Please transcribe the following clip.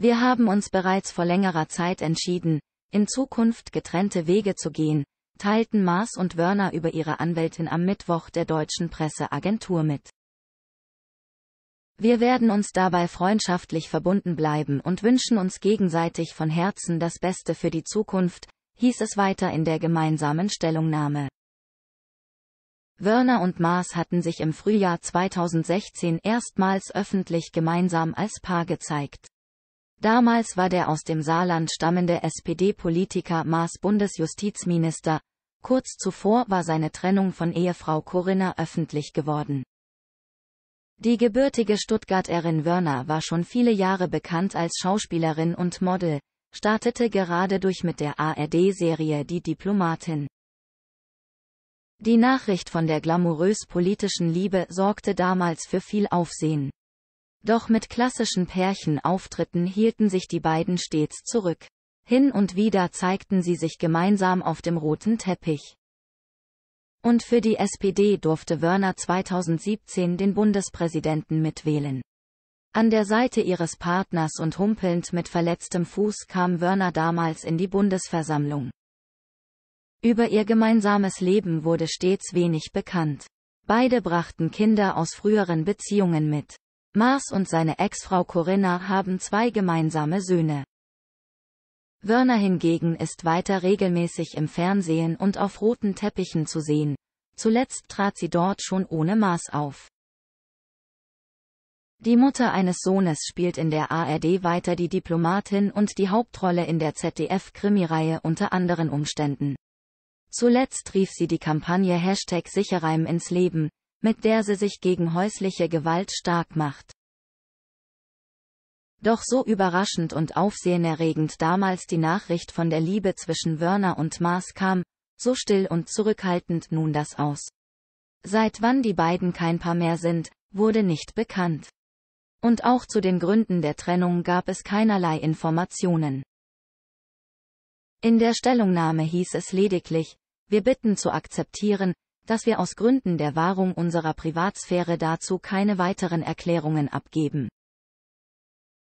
Wir haben uns bereits vor längerer Zeit entschieden, in Zukunft getrennte Wege zu gehen, teilten Maas und Wörner über ihre Anwältin am Mittwoch der deutschen Presseagentur mit. Wir werden uns dabei freundschaftlich verbunden bleiben und wünschen uns gegenseitig von Herzen das Beste für die Zukunft, hieß es weiter in der gemeinsamen Stellungnahme. Wörner und Maas hatten sich im Frühjahr 2016 erstmals öffentlich gemeinsam als Paar gezeigt. Damals war der aus dem Saarland stammende SPD-Politiker Maas Bundesjustizminister, kurz zuvor war seine Trennung von Ehefrau Corinna öffentlich geworden. Die gebürtige Stuttgarterin Wörner war schon viele Jahre bekannt als Schauspielerin und Model, startete gerade durch mit der ARD-Serie Die Diplomatin. Die Nachricht von der glamourös-politischen Liebe sorgte damals für viel Aufsehen. Doch mit klassischen Pärchenauftritten hielten sich die beiden stets zurück. Hin und wieder zeigten sie sich gemeinsam auf dem roten Teppich. Und für die SPD durfte Wörner 2017 den Bundespräsidenten mitwählen. An der Seite ihres Partners und humpelnd mit verletztem Fuß kam Wörner damals in die Bundesversammlung. Über ihr gemeinsames Leben wurde stets wenig bekannt. Beide brachten Kinder aus früheren Beziehungen mit. Mars und seine Ex-Frau Corinna haben zwei gemeinsame Söhne. Werner hingegen ist weiter regelmäßig im Fernsehen und auf roten Teppichen zu sehen. Zuletzt trat sie dort schon ohne Maß auf. Die Mutter eines Sohnes spielt in der ARD weiter die Diplomatin und die Hauptrolle in der ZDF-Krimireihe unter anderen Umständen. Zuletzt rief sie die Kampagne Hashtag Sichereim ins Leben, mit der sie sich gegen häusliche Gewalt stark macht. Doch so überraschend und aufsehenerregend damals die Nachricht von der Liebe zwischen Werner und Mars kam, so still und zurückhaltend nun das aus. Seit wann die beiden kein Paar mehr sind, wurde nicht bekannt. Und auch zu den Gründen der Trennung gab es keinerlei Informationen. In der Stellungnahme hieß es lediglich, wir bitten zu akzeptieren, dass wir aus Gründen der Wahrung unserer Privatsphäre dazu keine weiteren Erklärungen abgeben.